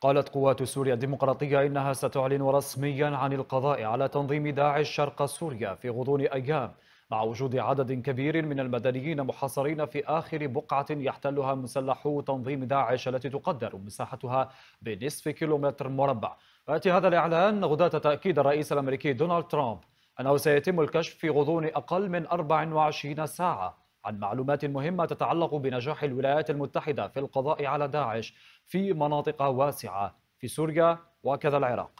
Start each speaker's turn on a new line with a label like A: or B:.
A: قالت قوات سوريا الديمقراطية إنها ستعلن رسميا عن القضاء على تنظيم داعش شرق سوريا في غضون أيام مع وجود عدد كبير من المدنيين محاصرين في آخر بقعة يحتلها مسلحو تنظيم داعش التي تقدر مساحتها بنصف كيلومتر مربع يأتي هذا الإعلان غداة تأكيد الرئيس الأمريكي دونالد ترامب أنه سيتم الكشف في غضون أقل من 24 ساعة عن معلومات مهمة تتعلق بنجاح الولايات المتحدة في القضاء على داعش في مناطق واسعة في سوريا وكذا العراق